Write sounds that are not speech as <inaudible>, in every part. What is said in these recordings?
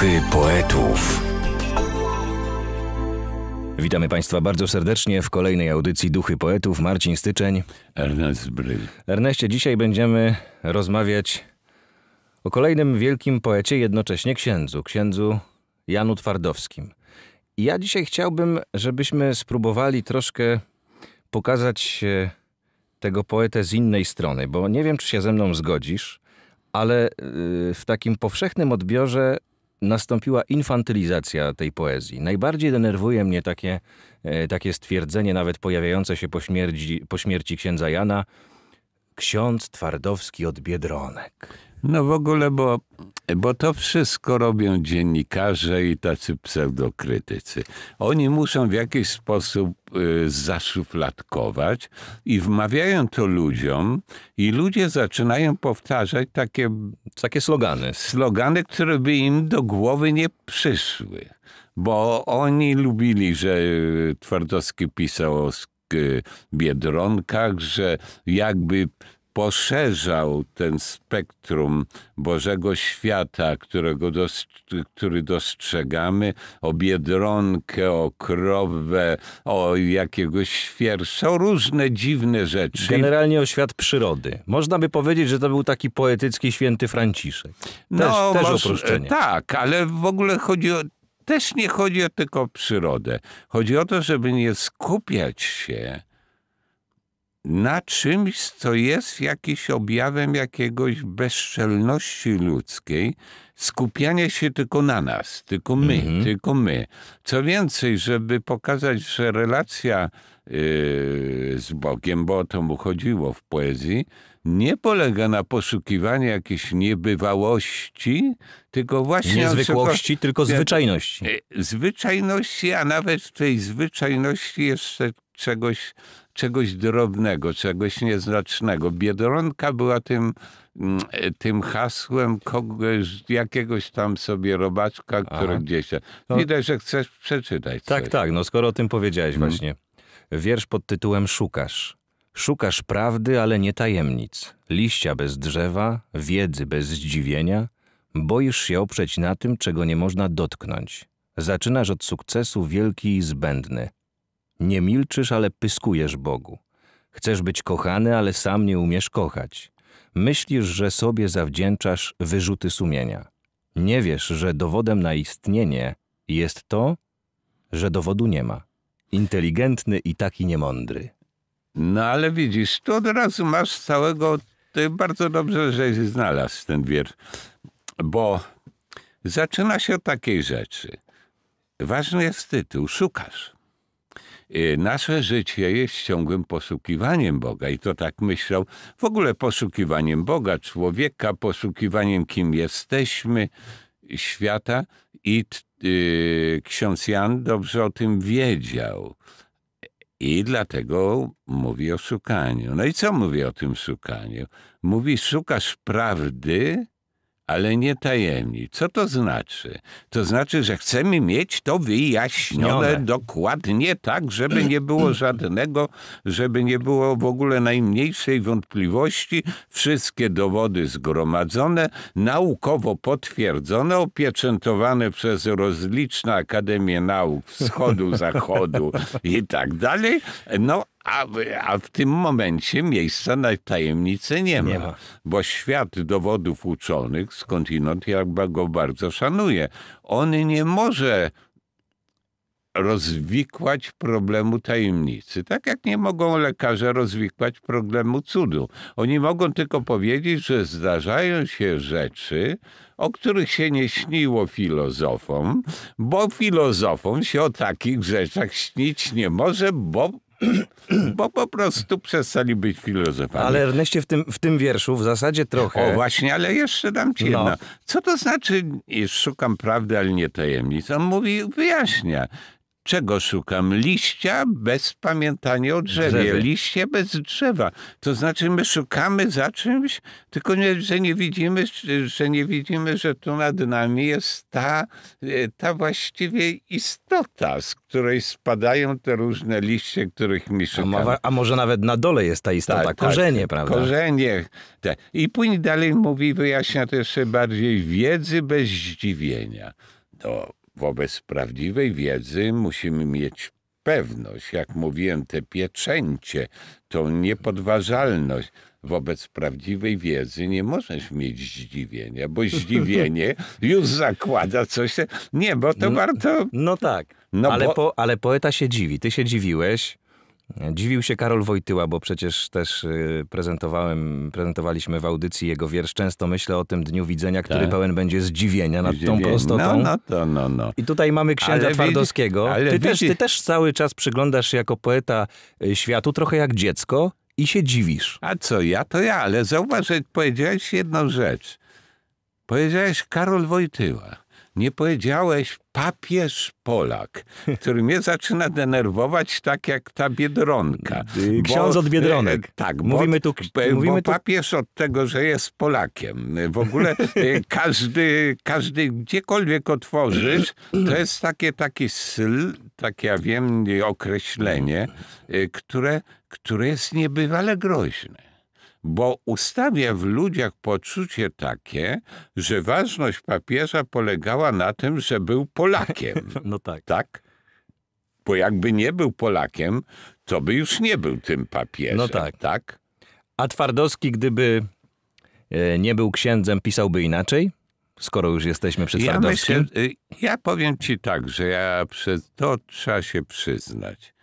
Duchy poetów. Witamy Państwa bardzo serdecznie w kolejnej audycji Duchy Poetów. Marcin Styczeń. Ernest Bryl. Erneście, dzisiaj będziemy rozmawiać o kolejnym wielkim poecie, jednocześnie księdzu, księdzu Janu Twardowskim. I ja dzisiaj chciałbym, żebyśmy spróbowali troszkę pokazać e, tego poetę z innej strony, bo nie wiem, czy się ze mną zgodzisz, ale e, w takim powszechnym odbiorze nastąpiła infantylizacja tej poezji. Najbardziej denerwuje mnie takie, e, takie stwierdzenie, nawet pojawiające się po śmierci, po śmierci księdza Jana, ksiądz Twardowski od Biedronek. No w ogóle, bo, bo to wszystko robią dziennikarze i tacy pseudokrytycy. Oni muszą w jakiś sposób y, zaszufladkować i wmawiają to ludziom i ludzie zaczynają powtarzać takie... Takie slogany. Slogany, które by im do głowy nie przyszły. Bo oni lubili, że Twardowski pisał o y, Biedronkach, że jakby poszerzał ten spektrum Bożego Świata, którego który dostrzegamy, o biedronkę, o krowę, o jakiegoś świersza, o różne dziwne rzeczy. Generalnie o świat przyrody. Można by powiedzieć, że to był taki poetycki święty Franciszek. Też, no, też może, opuszczenie. Tak, ale w ogóle chodzi o też nie chodzi o tylko o przyrodę. Chodzi o to, żeby nie skupiać się na czymś, co jest jakimś objawem jakiegoś bezczelności ludzkiej, skupiania się tylko na nas, tylko my, mhm. tylko my. Co więcej, żeby pokazać, że relacja yy, z Bogiem, bo o to mu chodziło w poezji, nie polega na poszukiwaniu jakiejś niebywałości, tylko właśnie... Niezwykłości, tylko zwyczajności. Yy, zwyczajności, a nawet w tej zwyczajności jeszcze czegoś czegoś drobnego, czegoś nieznacznego. Biedronka była tym, mm, tym hasłem kogoś, jakiegoś tam sobie robaczka, który gdzieś... No. Widać, że chcesz przeczytać Tak, coś. tak, no skoro o tym powiedziałeś hmm. właśnie. Wiersz pod tytułem Szukasz. Szukasz prawdy, ale nie tajemnic. Liścia bez drzewa, wiedzy bez zdziwienia. Boisz się oprzeć na tym, czego nie można dotknąć. Zaczynasz od sukcesu wielki i zbędny – nie milczysz, ale pyskujesz Bogu. Chcesz być kochany, ale sam nie umiesz kochać. Myślisz, że sobie zawdzięczasz wyrzuty sumienia. Nie wiesz, że dowodem na istnienie jest to, że dowodu nie ma. Inteligentny i taki niemądry. No ale widzisz, tu od razu masz całego... To bardzo dobrze, że znalazł ten wiersz, bo zaczyna się od takiej rzeczy. Ważny jest tytuł, szukasz. Y, nasze życie jest ciągłym poszukiwaniem Boga i to tak myślał, w ogóle poszukiwaniem Boga, człowieka, poszukiwaniem kim jesteśmy, świata i yy, ksiądz Jan dobrze o tym wiedział. I dlatego mówi o szukaniu. No i co mówi o tym szukaniu? Mówi, szukasz prawdy, ale nie tajemni. Co to znaczy? To znaczy, że chcemy mieć to wyjaśnione dokładnie tak, żeby nie było <clears throat> żadnego, żeby nie było w ogóle najmniejszej wątpliwości. Wszystkie dowody zgromadzone, naukowo potwierdzone, opieczętowane przez rozliczne Akademie Nauk Wschodu, <laughs> Zachodu i tak dalej. No, a, a, w tym momencie miejsca na tajemnicę nie ma, nie ma, bo świat dowodów uczonych, skądinąd ja go bardzo szanuję, on nie może rozwikłać problemu tajemnicy. Tak jak nie mogą lekarze rozwikłać problemu cudu. Oni mogą tylko powiedzieć, że zdarzają się rzeczy, o których się nie śniło filozofom, bo filozofom się o takich rzeczach śnić nie może, bo <clears throat> bo po prostu przestali być filozofami. Ale Erneście, w tym, w tym wierszu w zasadzie trochę... O właśnie, ale jeszcze dam ci jedno. No. Co to znaczy szukam prawdy, ale nie tajemnic? On mówi, wyjaśnia, czego szukam? Liścia bez pamiętania o drzewie. Drzewy. Liście bez drzewa. To znaczy my szukamy za czymś, tylko nie, że nie widzimy, że nie widzimy, że tu nad nami jest ta, e, ta właściwie istota, z której spadają te różne liście, których mi szukamy. A, ma, a może nawet na dole jest ta istota, tak, tak. korzenie, prawda? Korzenie. Tak. I później dalej mówi, wyjaśnia to jeszcze bardziej, wiedzy bez zdziwienia. To no, Wobec prawdziwej wiedzy musimy mieć pewność, jak mówiłem, te pieczęcie, tą niepodważalność. Wobec prawdziwej wiedzy nie możesz mieć zdziwienia, bo <laughs> zdziwienie już zakłada coś. Nie, bo to no, warto. No tak. No ale, bo... po, ale poeta się dziwi. Ty się dziwiłeś, Dziwił się Karol Wojtyła, bo przecież też y, prezentowałem, prezentowaliśmy w audycji jego wiersz. Często myślę o tym dniu widzenia, który tak. pełen będzie zdziwienia nad Zdziwienie. tą prostotą. No, no, to, no, no. I tutaj mamy księdza ale Twardowskiego. ale ty, też, ty też cały czas przyglądasz się jako poeta y, światu, trochę jak dziecko i się dziwisz. A co ja, to ja, ale zauważ, że powiedziałeś jedną rzecz. Powiedziałeś Karol Wojtyła nie powiedziałeś papież Polak, <laughs> który mnie zaczyna denerwować tak jak ta Biedronka. Ksiądz od Biedronek. E, tak, mówimy e, bo, tu. Mówimy bo papież od tego, że jest Polakiem. W ogóle e, <laughs> każdy, każdy, gdziekolwiek otworzysz, to jest takie, taki syl, tak ja wiem, określenie, które, które jest niebywale groźne bo ustawia w ludziach poczucie takie, że ważność papieża polegała na tym, że był Polakiem. <laughs> No tak. Tak? Bo jakby nie był Polakiem, to by już nie był tym papieżem. No tak. tak? A Twardowski, gdyby e, nie był księdzem, pisałby inaczej? skoro już jesteśmy przy Twardowskim? Ja, myślę, y, ja powiem ci tak, że ja przez to trzeba się przyznać.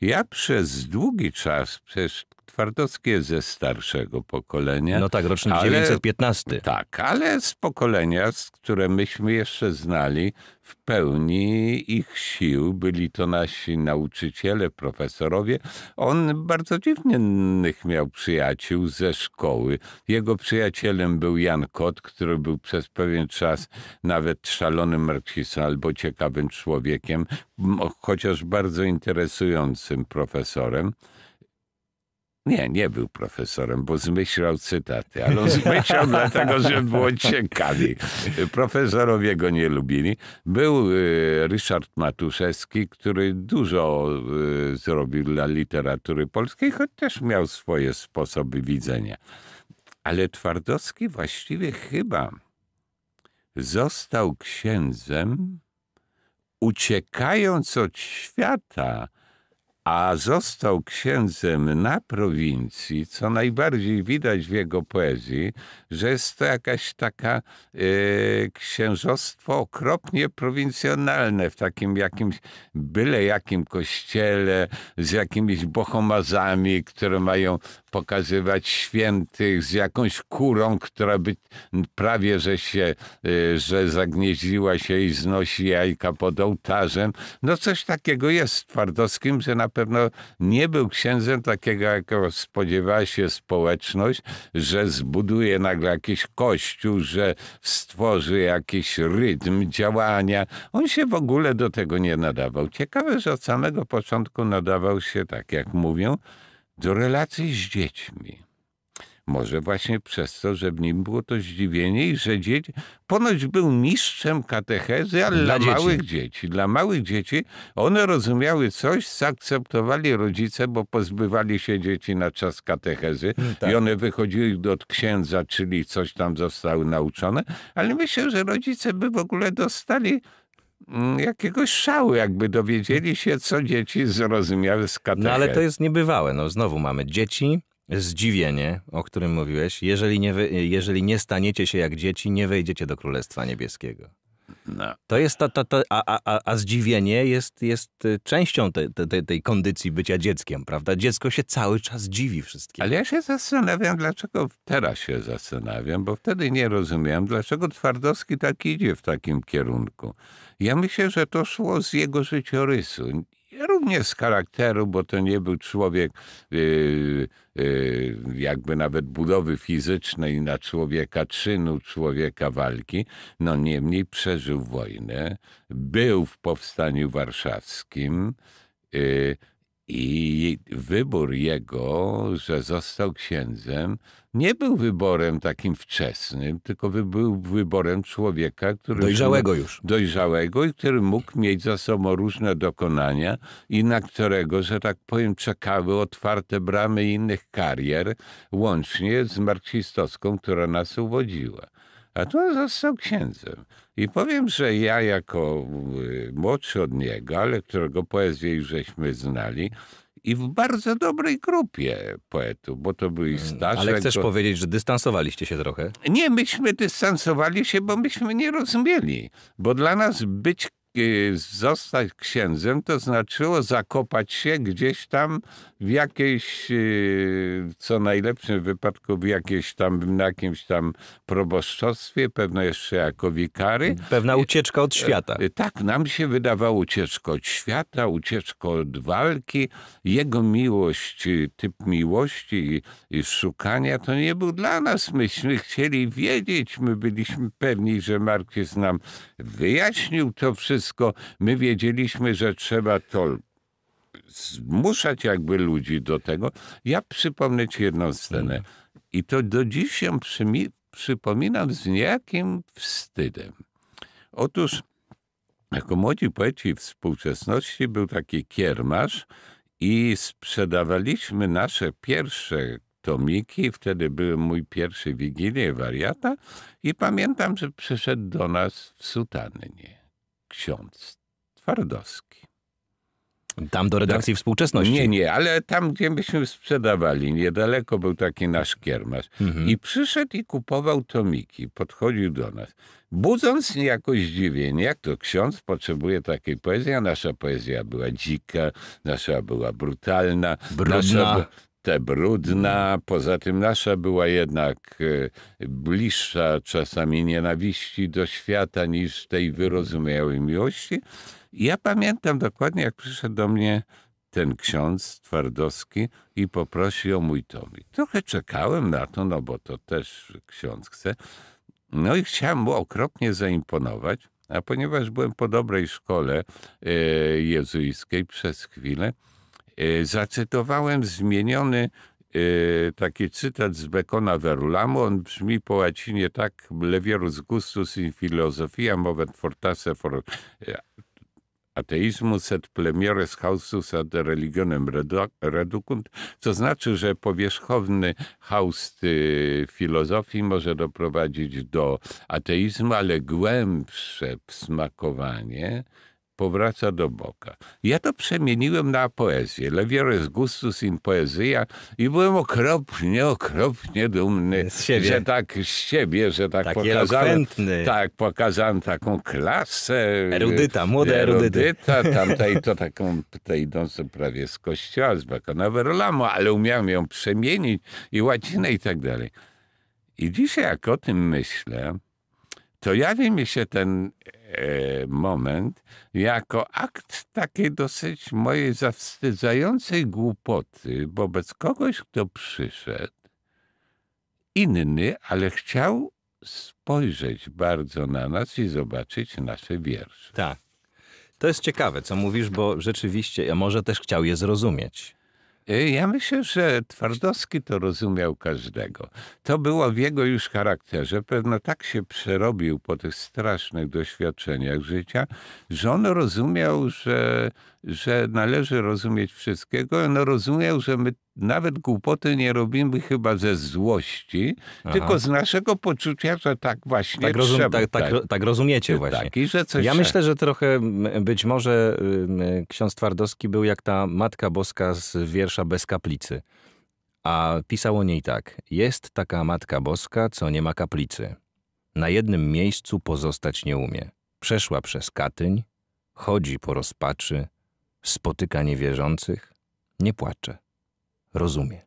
Ja przez długi czas, przez twardowskie ze starszego pokolenia. No tak, rocznik ale, 915. Tak, ale z pokolenia, z które myśmy jeszcze znali w pełni ich sił. Byli to nasi nauczyciele, profesorowie. On bardzo dziwnych miał przyjaciół ze szkoły. Jego przyjacielem był Jan Kot, który był przez pewien czas nawet szalonym marksistą albo ciekawym człowiekiem, chociaż bardzo interesującym profesorem. Nie, nie był profesorem, bo zmyślał cytaty, ale on zmyślał <laughs> dlatego, że było ciekawi. Profesorowie go nie lubili. Był y, Ryszard Matuszewski, który dużo y, zrobił dla literatury polskiej, choć też miał swoje sposoby widzenia. Ale Twardowski właściwie chyba został księdzem, uciekając od świata, a został księdzem na prowincji, co najbardziej widać w jego poezji, że jest to jakaś taka y, księżostwo okropnie prowincjonalne, w takim jakimś byle jakim kościele, z jakimiś bohomazami, które mają pokazywać świętych z jakąś kurą, która by prawie, że się, y, że zagnieździła się i znosi jajka pod ołtarzem. No coś takiego jest z Twardowskim, że na pewno nie był księdzem takiego, jakiego spodziewała się społeczność, że zbuduje nagle jakiś kościół, że stworzy jakiś rytm działania. On się w ogóle do tego nie nadawał. Ciekawe, że od samego początku nadawał się, tak jak mówią, do relacji z dziećmi. Może właśnie przez to, że w nim było to zdziwienie i że dzieci, ponoć był mistrzem katechezy, ale dla, dla małych dzieci. Dla małych dzieci one rozumiały coś, zaakceptowali rodzice, bo pozbywali się dzieci na czas katechezy no tak. i one wychodziły do księdza, czyli coś tam zostały nauczone, ale myślę, że rodzice by w ogóle dostali Mm, jakiegoś szału, jakby dowiedzieli się, co dzieci zrozumiały z katechet. No ale to jest niebywałe. No znowu mamy dzieci, zdziwienie, o którym mówiłeś. Jeżeli nie, jeżeli nie staniecie się jak dzieci, nie wejdziecie do Królestwa Niebieskiego. No. To jest to, to, to a, a, a zdziwienie jest, jest y, częścią tej, tej, tej kondycji bycia dzieckiem, prawda? Dziecko się cały czas dziwi wszystkim. Ale ja się zastanawiam, dlaczego teraz się zastanawiam, bo wtedy nie rozumiałem, dlaczego Twardowski tak idzie w takim kierunku. Ja myślę, że to szło z jego życiorysu również z charakteru, bo to nie był człowiek yy, yy, jakby nawet budowy fizycznej na człowieka czynu, człowieka walki. No niemniej przeżył wojnę, był w Powstaniu Warszawskim, y, i wybór jego, że został księdzem, nie był wyborem takim wczesnym, tylko był wyborem człowieka, który. Dojrzałego już. Dojrzałego i który mógł mieć za sobą różne dokonania i na którego, że tak powiem, czekały otwarte bramy innych karier, łącznie z marksistowską, która nas uwodziła a tu został księdzem. I powiem, że ja jako y, młodszy od niego, ale którego poezję już żeśmy znali, i w bardzo dobrej grupie poetów, bo to byli mm, starsze. Ale chcesz powiedzieć, że dystansowaliście się trochę? Nie, myśmy dystansowali się, bo myśmy nie rozumieli. Bo dla nas być Y, zostać księdzem, to znaczyło zakopać się gdzieś tam w jakiejś, y, co najlepszym wypadku, w jakiejś tam, na jakimś tam proboszczostwie, pewno jeszcze jako wikary. Pewna ucieczka od y, świata. Tak, nam się wydawało ucieczka od świata, ucieczka od walki. Jego miłość, typ miłości i szukania to nie był dla nas. Myśmy chcieli wiedzieć, my byliśmy pewni, że Mark nam wyjaśnił to wszystko, wszystko. My wiedzieliśmy, że trzeba to zmuszać jakby ludzi do tego. Ja przypomnę ci jedną scenę. Mhm. I to do dziś się przypominam z niejakim wstydem. Otóż jako młodzi poeci współczesności był taki kiermasz i sprzedawaliśmy nasze pierwsze tomiki. Wtedy był mój pierwszy Wigilię Wariata i pamiętam, że przyszedł do nas w sutannie ksiądz Twardowski. Tam do redakcji tak. Współczesności. Nie, nie, ale tam, gdzie myśmy sprzedawali, niedaleko był taki nasz kiermasz. Mhm. I przyszedł i kupował tomiki, podchodził do nas. Budząc niejako zdziwienie, jak to ksiądz potrzebuje takiej poezji, a nasza poezja była dzika, nasza była brutalna, brudna, nasza, te brudna. Poza tym nasza była jednak e, bliższa czasami nienawiści do świata niż tej wyrozumiałej miłości. I ja pamiętam dokładnie, jak przyszedł do mnie ten ksiądz Twardowski i poprosił o mój tomik. Trochę czekałem na to, no bo to też ksiądz chce. No i chciałem mu okropnie zaimponować, a ponieważ byłem po dobrej szkole e, jezuickiej przez chwilę, E, zacytowałem zmieniony e, taki cytat z Bacona Verulamu. On brzmi po łacinie tak Levirus gustus in filozofia movet fortasse for e, ateizmus et plemiores haustus ad religionem reducunt, co znaczy, że powierzchowny haust filozofii może doprowadzić do ateizmu, ale głębsze wsmakowanie powraca do boka. Ja to przemieniłem na poezję. Leviores gustus in poezja i byłem okropnie, okropnie dumny, że tak z siebie, że tak, tak pokazałem. Tak, pokazałem taką klasę. Erudyta, młode e, erudyty. Erudyta, <laughs> tamtej to taką tutaj idącą prawie z kościoła, z Baconaverolamu, ale umiałem ją przemienić i łacinę i tak dalej. I dzisiaj jak o tym myślę, to jawi mi się ten E, moment jako akt takiej dosyć mojej zawstydzającej głupoty wobec kogoś, kto przyszedł, inny, ale chciał spojrzeć bardzo na nas i zobaczyć nasze wiersze. Tak. To jest ciekawe, co mówisz, bo rzeczywiście, a może też chciał je zrozumieć. E, ja myślę, że Twardowski to rozumiał każdego. To było w jego już charakterze. Pewno tak się przerobił po tych strasznych doświadczeniach życia, że on rozumiał, że że należy rozumieć wszystkiego. No rozumiał, że my nawet głupoty nie robimy chyba ze złości, Aha. tylko z naszego poczucia, że tak właśnie tak rozum, trzeba. Tak, tak, tak, rozumiecie tak właśnie. ja myślę, że trochę być może ksiądz Twardowski był jak ta Matka Boska z wiersza Bez kaplicy. A pisał o niej tak. Jest taka Matka Boska, co nie ma kaplicy. Na jednym miejscu pozostać nie umie. Przeszła przez Katyń, chodzi po rozpaczy, spotyka niewierzących, nie płacze, rozumie.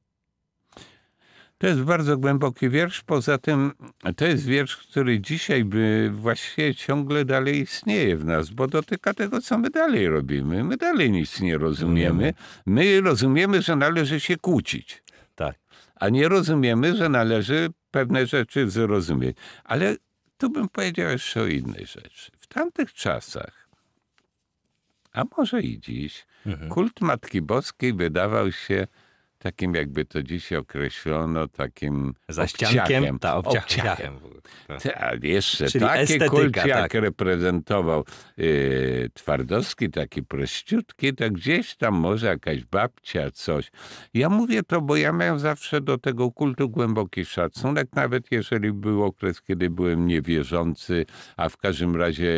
To jest bardzo głęboki wiersz. Poza tym to jest wiersz, który dzisiaj by właściwie ciągle dalej istnieje w nas, bo dotyka tego, co my dalej robimy. My dalej nic nie rozumiemy. My rozumiemy, że należy się kłócić. Tak. A nie rozumiemy, że należy pewne rzeczy zrozumieć. Ale tu bym powiedział jeszcze o innej rzeczy. W tamtych czasach a może i dziś, mhm. kult Matki Boskiej wydawał się takim jakby to dzisiaj określono, takim Zaściankiem, obciachem. Ta, obciachem. obciachem. Ta, tak, jeszcze Czyli takie kulciak tak. reprezentował yy, Twardowski, taki prościutki, to gdzieś tam może jakaś babcia, coś. Ja mówię to, bo ja miałem zawsze do tego kultu głęboki szacunek, nawet jeżeli był okres, kiedy byłem niewierzący, a w każdym razie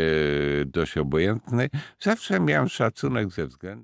e, dość obojętny, zawsze miałem szacunek ze względu